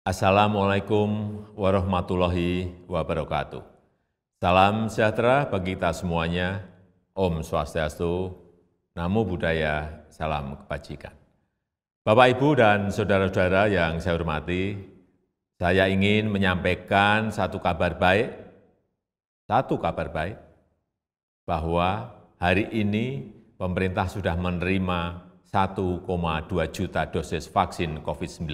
Assalamualaikum warahmatullahi wabarakatuh. Salam sejahtera bagi kita semuanya. Om Swastiastu, Namo Buddhaya, Salam Kebajikan. Bapak, Ibu, dan Saudara-saudara yang saya hormati, saya ingin menyampaikan satu kabar baik, satu kabar baik, bahwa hari ini pemerintah sudah menerima 1,2 juta dosis vaksin COVID-19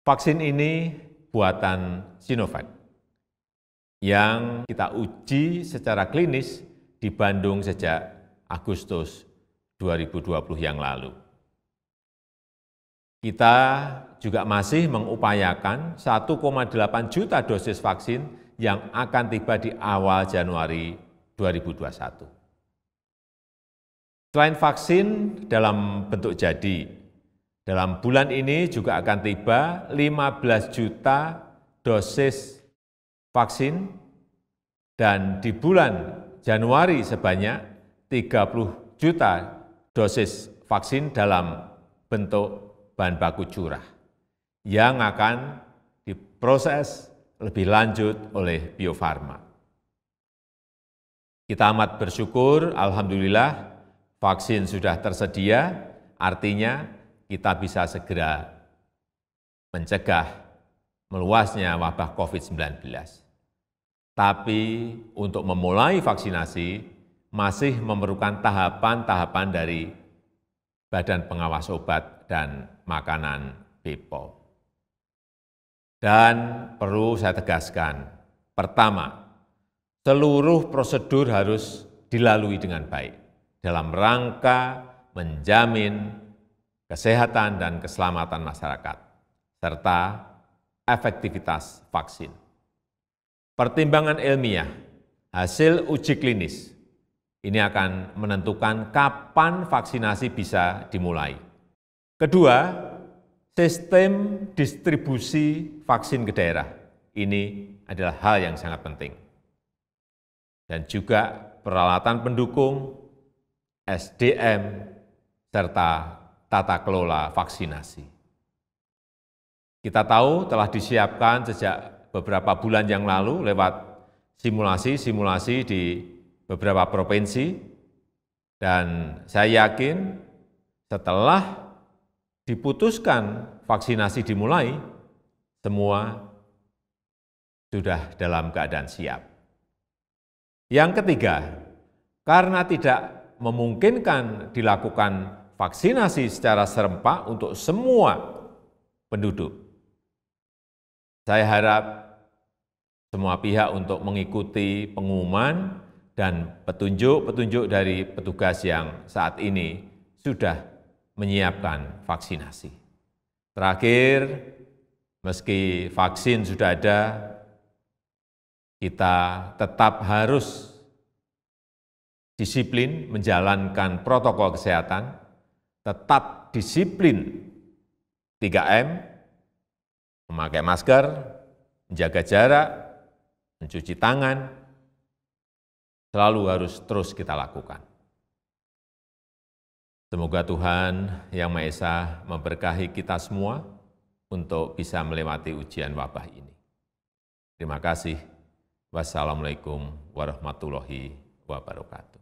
Vaksin ini buatan Sinovac yang kita uji secara klinis di Bandung sejak Agustus 2020 yang lalu. Kita juga masih mengupayakan 1,8 juta dosis vaksin yang akan tiba di awal Januari 2021. Selain vaksin dalam bentuk jadi, dalam bulan ini juga akan tiba 15 juta dosis vaksin dan di bulan Januari sebanyak 30 juta dosis vaksin dalam bentuk bahan baku curah yang akan diproses lebih lanjut oleh Bio Farma. Kita amat bersyukur, Alhamdulillah, vaksin sudah tersedia, artinya kita bisa segera mencegah meluasnya wabah COVID-19. Tapi untuk memulai vaksinasi masih memerlukan tahapan-tahapan dari Badan Pengawas Obat dan Makanan BPOM. Dan perlu saya tegaskan, pertama, seluruh prosedur harus dilalui dengan baik dalam rangka menjamin kesehatan dan keselamatan masyarakat, serta efektivitas vaksin. Pertimbangan ilmiah hasil uji klinis ini akan menentukan kapan vaksinasi bisa dimulai. Kedua, sistem distribusi vaksin ke daerah. Ini adalah hal yang sangat penting. Dan juga peralatan pendukung, SDM, serta tata kelola vaksinasi. Kita tahu telah disiapkan sejak beberapa bulan yang lalu lewat simulasi-simulasi di beberapa provinsi dan saya yakin setelah diputuskan vaksinasi dimulai, semua sudah dalam keadaan siap. Yang ketiga, karena tidak memungkinkan dilakukan vaksinasi secara serempak untuk semua penduduk. Saya harap semua pihak untuk mengikuti pengumuman dan petunjuk-petunjuk dari petugas yang saat ini sudah menyiapkan vaksinasi. Terakhir, meski vaksin sudah ada, kita tetap harus disiplin menjalankan protokol kesehatan tetap disiplin 3M, memakai masker, menjaga jarak, mencuci tangan, selalu harus terus kita lakukan. Semoga Tuhan Yang Maha Esa memberkahi kita semua untuk bisa melewati ujian wabah ini. Terima kasih. Wassalamualaikum warahmatullahi wabarakatuh.